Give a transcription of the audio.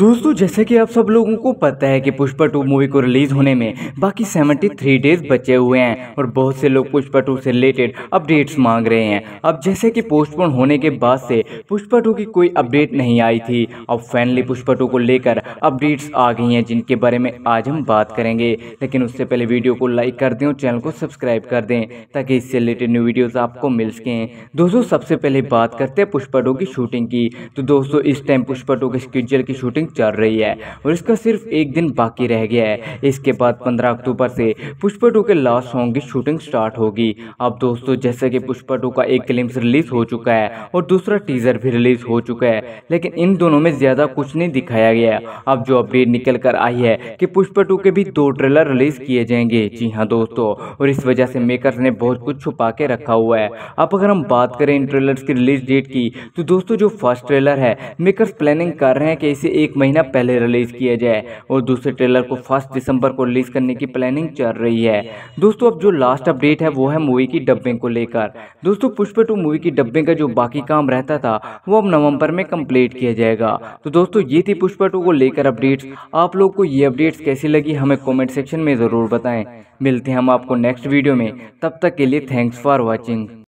दोस्तों जैसे कि आप सब लोगों को पता है कि पुष्पा टू मूवी को रिलीज़ होने में बाकी थ्री डेज बचे हुए हैं और बहुत से लोग पुष्पा टू से रिलेटेड अपडेट्स मांग रहे हैं अब जैसे कि पोस्टपोन होने के बाद से पुष्पा टू की कोई अपडेट नहीं आई थी अब फाइनली पुष्पा टू को लेकर अपडेट्स आ गई हैं जिनके बारे में आज हम बात करेंगे लेकिन उससे पहले वीडियो को लाइक कर दें और चैनल को सब्सक्राइब कर दें ताकि इससे रिलेटेड न्यू वीडियोज़ आपको मिल सकें दोस्तों सबसे पहले बात करते हैं पुष्पा टू की शूटिंग की तो दोस्तों इस टाइम पुष्पा टू के स्कड्यूल की शूटिंग शूटिंग चल रही है और इसका सिर्फ एक दिन बाकी रह गया है इसके बाद पंद्रह अक्टूबर से पुष्पा टू के लास्ट सॉन्ग की शूटिंग स्टार्ट होगी अब दोस्तों जैसे कि पुष्पा टू का एक क्लिम्स रिलीज हो चुका है और दूसरा टीजर भी रिलीज हो चुका है लेकिन इन दोनों में ज़्यादा कुछ नहीं दिखाया गया अब जो अपडेट निकल कर आई है कि पुष्पा टू के भी दो ट्रेलर रिलीज किए जाएंगे जी हाँ दोस्तों और इस वजह से मेकर्स ने बहुत कुछ छुपा के रखा हुआ है अब अगर हम बात करें इन ट्रेलर्स की रिलीज डेट की तो दोस्तों जो फर्स्ट ट्रेलर है मेकर्स प्लानिंग कर रहे हैं कि इसे एक एक महीना पहले रिलीज़ किया जाए और दूसरे ट्रेलर को फर्स्ट दिसंबर को रिलीज़ करने की प्लानिंग चल रही है दोस्तों अब जो लास्ट अपडेट है वो है मूवी की डब्बिंग को लेकर दोस्तों पुष्प टू मूवी की डब्बिंग का जो बाकी काम रहता था वो अब नवम्बर में कम्प्लीट किया जाएगा तो दोस्तों ये थी पुष्प टू को लेकर अपडेट्स आप लोग को ये अपडेट्स कैसी लगी हमें कॉमेंट सेक्शन में ज़रूर बताएं मिलते हैं हम आपको नेक्स्ट वीडियो में तब तक के लिए थैंक्स फॉर वॉचिंग